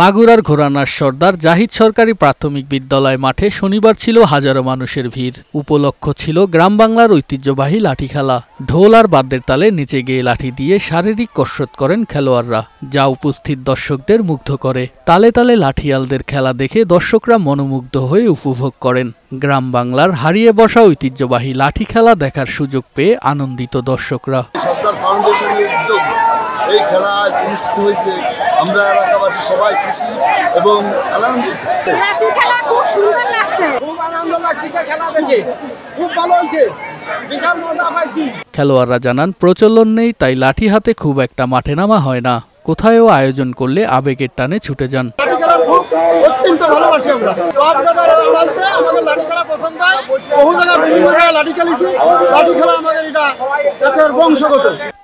মাগুরার ঘোরানার সর্দার জাহিদ সরকারি প্রাথমিক বিদ্যালয় মাঠে শনিবার ছিল হাজারো মানুষের ভিড় উপলক্ষ ছিল গ্রাম বাংলার ঐতিহ্যবাহী লাঠি খেলা ঢোল আর বাদ্যের তালে নিচে গিয়ে লাঠি দিয়ে শারীরিক কসরত করেন খেলোয়াড়রা যা উপস্থিত দর্শকদের মুগ্ধ করে তালে তালে লাঠিয়ালদের খেলা দেখে দর্শকরা মনোমুগ্ধ হয়ে উপভোগ করেন গ্রাম বাংলার হারিয়ে বসা ঐতিহ্যবাহী লাঠি খেলা দেখার সুযোগ পেয়ে আনন্দিত দর্শকরা এই খেলা অনুষ্ঠিত হয়েছে আমরা এলাকাবাসী সবাই খুশি এবং আনন্দিত খেলোয়াড়রা জানান প্রচলন নেই তাই লাঠি হাতে খুব একটা মাঠে নামা হয় না কোথায়ও আয়োজন করলে আবেগের টানে ছুটে যান অত্যন্ত ভালোবাসি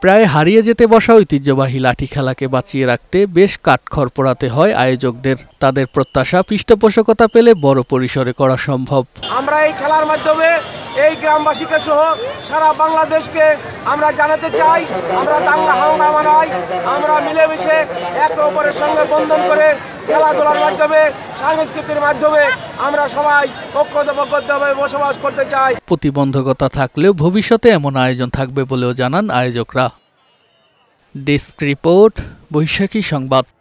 প্রায় হারিয়ে যেতে বসা ঐতিহ্যবাহী লাঠি খেলাকে বাঁচিয়ে রাখতে বেশ কাঠখড় পোড়াতে হয় আয়োজকদের তাদের প্রত্যাশা পৃষ্ঠপোষকতা পেলে বড় পরিসরে করা সম্ভব আমরা এই খেলার মাধ্যমে এই গ্রামবাসীকে সহ সারা বাংলাদেশকে আমরা জানাতে চাই আমরা দাঙ্গা হাঙ্গামা নয় আমরা মিলেমিশে একে অপরের সঙ্গে বন্ধন করে খেলাধুলার মাধ্যমে সংস্কৃতির মাধ্যমে আমরা সবাই ঐক্যবদ্ধভাবে বসবাস করতে চাই প্রতিবন্ধকতা থাকলেও ভবিষ্যতে এমন আয়োজন থাকবে বলেও জানান আয়োজকরা ডেস্ক রিপোর্ট বৈশাখী সংবাদ